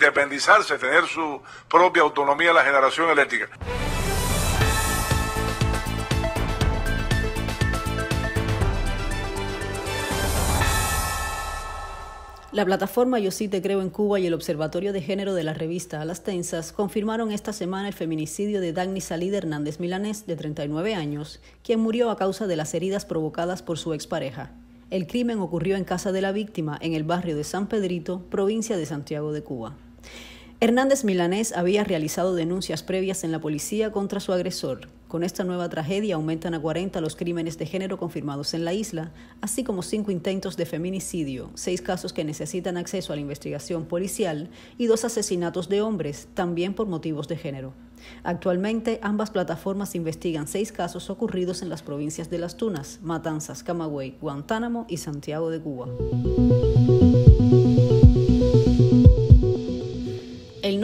independizarse, tener su propia autonomía en la generación eléctrica. La plataforma Yo sí te creo en Cuba y el Observatorio de Género de la revista las Tensas confirmaron esta semana el feminicidio de Dagny Salida Hernández Milanés, de 39 años, quien murió a causa de las heridas provocadas por su expareja. El crimen ocurrió en casa de la víctima, en el barrio de San Pedrito, provincia de Santiago de Cuba. Hernández Milanés había realizado denuncias previas en la policía contra su agresor. Con esta nueva tragedia aumentan a 40 los crímenes de género confirmados en la isla, así como cinco intentos de feminicidio, seis casos que necesitan acceso a la investigación policial y dos asesinatos de hombres, también por motivos de género. Actualmente, ambas plataformas investigan seis casos ocurridos en las provincias de Las Tunas, Matanzas, Camagüey, Guantánamo y Santiago de Cuba.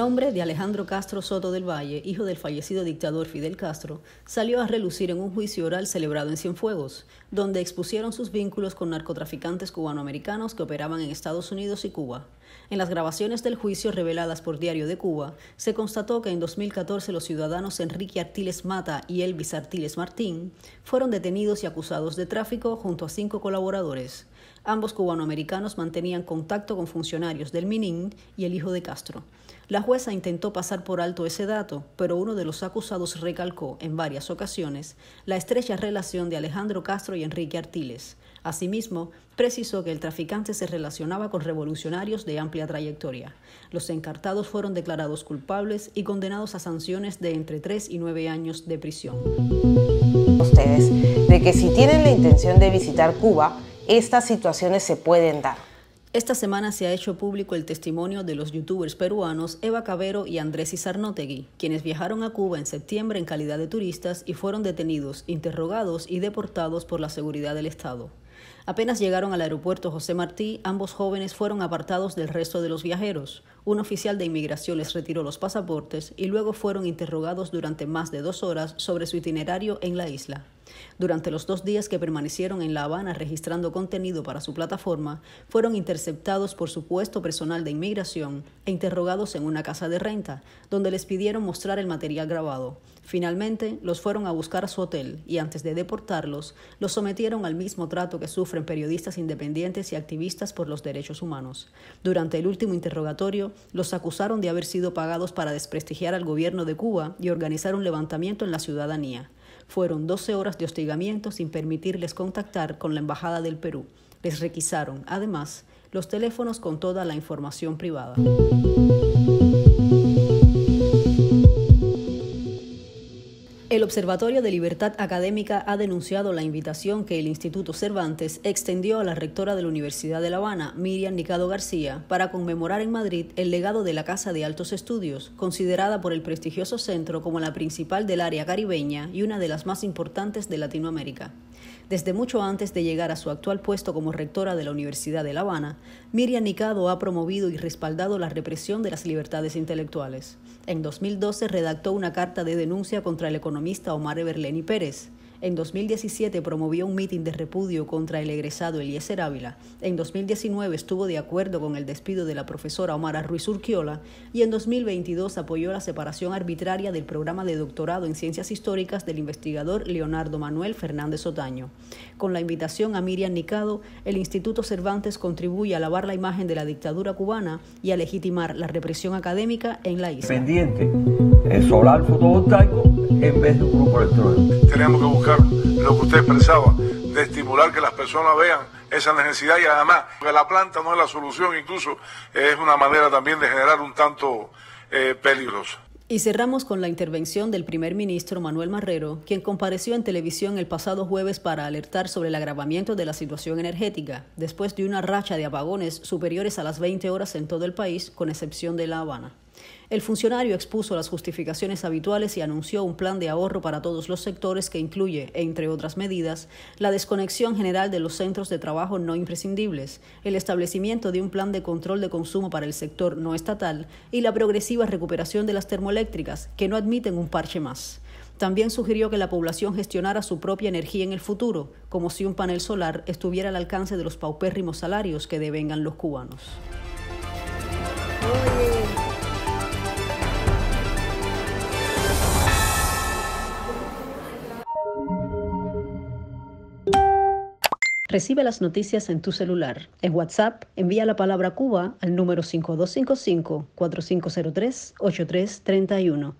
nombre de Alejandro Castro Soto del Valle, hijo del fallecido dictador Fidel Castro, salió a relucir en un juicio oral celebrado en Cienfuegos, donde expusieron sus vínculos con narcotraficantes cubanoamericanos que operaban en Estados Unidos y Cuba. En las grabaciones del juicio reveladas por Diario de Cuba, se constató que en 2014 los ciudadanos Enrique Artiles Mata y Elvis Artiles Martín fueron detenidos y acusados de tráfico junto a cinco colaboradores. Ambos cubanoamericanos mantenían contacto con funcionarios del Minin y el hijo de Castro. La jueza intentó pasar por alto ese dato, pero uno de los acusados recalcó en varias ocasiones la estrecha relación de Alejandro Castro y Enrique Artiles. Asimismo, precisó que el traficante se relacionaba con revolucionarios de amplia trayectoria. Los encartados fueron declarados culpables y condenados a sanciones de entre tres y nueve años de prisión. Ustedes, de que si tienen la intención de visitar Cuba, estas situaciones se pueden dar. Esta semana se ha hecho público el testimonio de los youtubers peruanos Eva Cabero y Andrés Izarnotegui, quienes viajaron a Cuba en septiembre en calidad de turistas y fueron detenidos, interrogados y deportados por la seguridad del Estado. Apenas llegaron al aeropuerto José Martí, ambos jóvenes fueron apartados del resto de los viajeros. Un oficial de inmigración les retiró los pasaportes y luego fueron interrogados durante más de dos horas sobre su itinerario en la isla. Durante los dos días que permanecieron en La Habana registrando contenido para su plataforma, fueron interceptados por supuesto personal de inmigración e interrogados en una casa de renta, donde les pidieron mostrar el material grabado. Finalmente, los fueron a buscar a su hotel y antes de deportarlos, los sometieron al mismo trato que sufren periodistas independientes y activistas por los derechos humanos. Durante el último interrogatorio, los acusaron de haber sido pagados para desprestigiar al gobierno de Cuba y organizar un levantamiento en la ciudadanía. Fueron 12 horas de hostigamiento sin permitirles contactar con la Embajada del Perú. Les requisaron, además, los teléfonos con toda la información privada. Observatorio de Libertad Académica ha denunciado la invitación que el Instituto Cervantes extendió a la rectora de la Universidad de La Habana, Miriam Nicado García, para conmemorar en Madrid el legado de la Casa de Altos Estudios, considerada por el prestigioso centro como la principal del área caribeña y una de las más importantes de Latinoamérica. Desde mucho antes de llegar a su actual puesto como rectora de la Universidad de La Habana, Miriam Nicado ha promovido y respaldado la represión de las libertades intelectuales. En 2012 redactó una carta de denuncia contra el economista Omar Eberleni Pérez. En 2017 promovió un mitin de repudio contra el egresado Eliezer Ávila. En 2019 estuvo de acuerdo con el despido de la profesora Omar Ruiz Urquiola y en 2022 apoyó la separación arbitraria del programa de doctorado en ciencias históricas del investigador Leonardo Manuel Fernández Otaño. Con la invitación a Miriam Nicado, el Instituto Cervantes contribuye a lavar la imagen de la dictadura cubana y a legitimar la represión académica en la isla. Pendiente, el solar fotovoltaico en vez de un grupo electrónico. Tenemos que buscar lo que usted expresaba, de estimular que las personas vean esa necesidad y además que la planta no es la solución, incluso es una manera también de generar un tanto eh, peligroso. Y cerramos con la intervención del primer ministro Manuel Marrero, quien compareció en televisión el pasado jueves para alertar sobre el agravamiento de la situación energética, después de una racha de apagones superiores a las 20 horas en todo el país, con excepción de La Habana. El funcionario expuso las justificaciones habituales y anunció un plan de ahorro para todos los sectores que incluye, entre otras medidas, la desconexión general de los centros de trabajo no imprescindibles, el establecimiento de un plan de control de consumo para el sector no estatal y la progresiva recuperación de las termoeléctricas, que no admiten un parche más. También sugirió que la población gestionara su propia energía en el futuro, como si un panel solar estuviera al alcance de los paupérrimos salarios que devengan los cubanos. Recibe las noticias en tu celular. En WhatsApp, envía la palabra Cuba al número 5255-4503-8331.